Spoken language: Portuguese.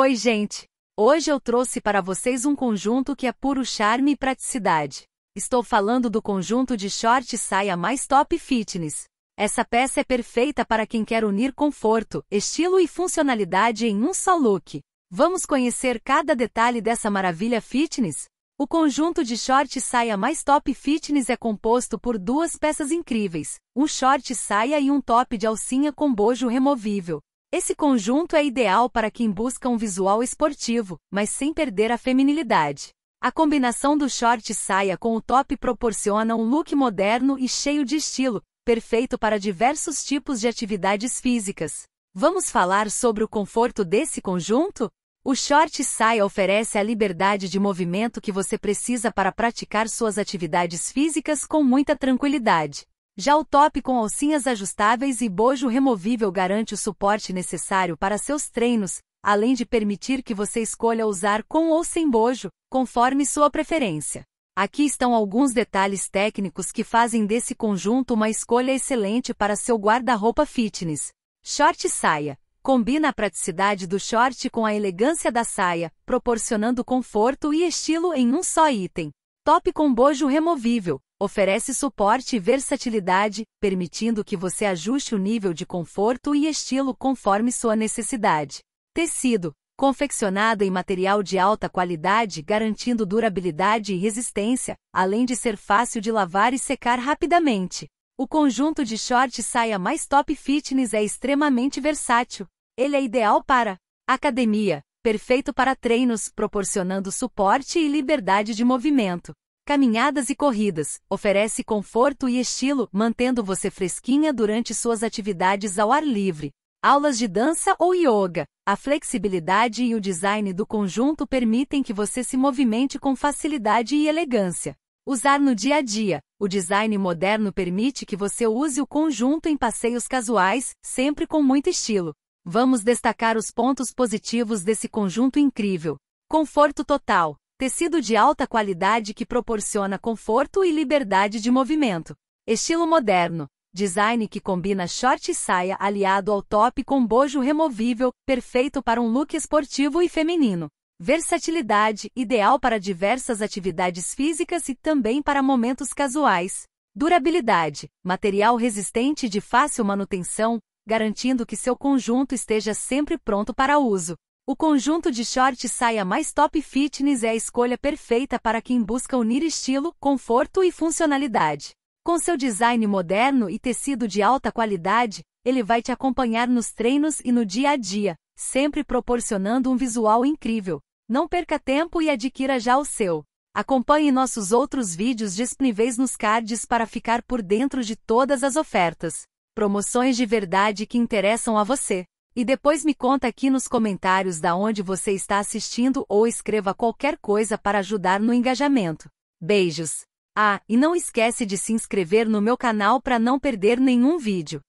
Oi, gente! Hoje eu trouxe para vocês um conjunto que é puro charme e praticidade. Estou falando do conjunto de short saia mais top fitness. Essa peça é perfeita para quem quer unir conforto, estilo e funcionalidade em um só look. Vamos conhecer cada detalhe dessa maravilha fitness? O conjunto de short saia mais top fitness é composto por duas peças incríveis, um short saia e um top de alcinha com bojo removível. Esse conjunto é ideal para quem busca um visual esportivo, mas sem perder a feminilidade. A combinação do short e saia com o top proporciona um look moderno e cheio de estilo, perfeito para diversos tipos de atividades físicas. Vamos falar sobre o conforto desse conjunto? O short e saia oferece a liberdade de movimento que você precisa para praticar suas atividades físicas com muita tranquilidade. Já o top com alcinhas ajustáveis e bojo removível garante o suporte necessário para seus treinos, além de permitir que você escolha usar com ou sem bojo, conforme sua preferência. Aqui estão alguns detalhes técnicos que fazem desse conjunto uma escolha excelente para seu guarda-roupa fitness. Short saia. Combina a praticidade do short com a elegância da saia, proporcionando conforto e estilo em um só item. Top com bojo removível Oferece suporte e versatilidade, permitindo que você ajuste o nível de conforto e estilo conforme sua necessidade. Tecido confeccionado em material de alta qualidade, garantindo durabilidade e resistência, além de ser fácil de lavar e secar rapidamente. O conjunto de short saia mais top fitness é extremamente versátil. Ele é ideal para academia, perfeito para treinos, proporcionando suporte e liberdade de movimento. Caminhadas e corridas, oferece conforto e estilo, mantendo você fresquinha durante suas atividades ao ar livre. Aulas de dança ou yoga, a flexibilidade e o design do conjunto permitem que você se movimente com facilidade e elegância. Usar no dia a dia, o design moderno permite que você use o conjunto em passeios casuais, sempre com muito estilo. Vamos destacar os pontos positivos desse conjunto incrível. Conforto total. Tecido de alta qualidade que proporciona conforto e liberdade de movimento. Estilo moderno. Design que combina short e saia aliado ao top com bojo removível, perfeito para um look esportivo e feminino. Versatilidade, ideal para diversas atividades físicas e também para momentos casuais. Durabilidade, material resistente de fácil manutenção, garantindo que seu conjunto esteja sempre pronto para uso. O conjunto de short saia mais top fitness é a escolha perfeita para quem busca unir estilo, conforto e funcionalidade. Com seu design moderno e tecido de alta qualidade, ele vai te acompanhar nos treinos e no dia a dia, sempre proporcionando um visual incrível. Não perca tempo e adquira já o seu. Acompanhe nossos outros vídeos disponíveis nos cards para ficar por dentro de todas as ofertas. Promoções de verdade que interessam a você. E depois me conta aqui nos comentários da onde você está assistindo ou escreva qualquer coisa para ajudar no engajamento. Beijos! Ah, e não esquece de se inscrever no meu canal para não perder nenhum vídeo.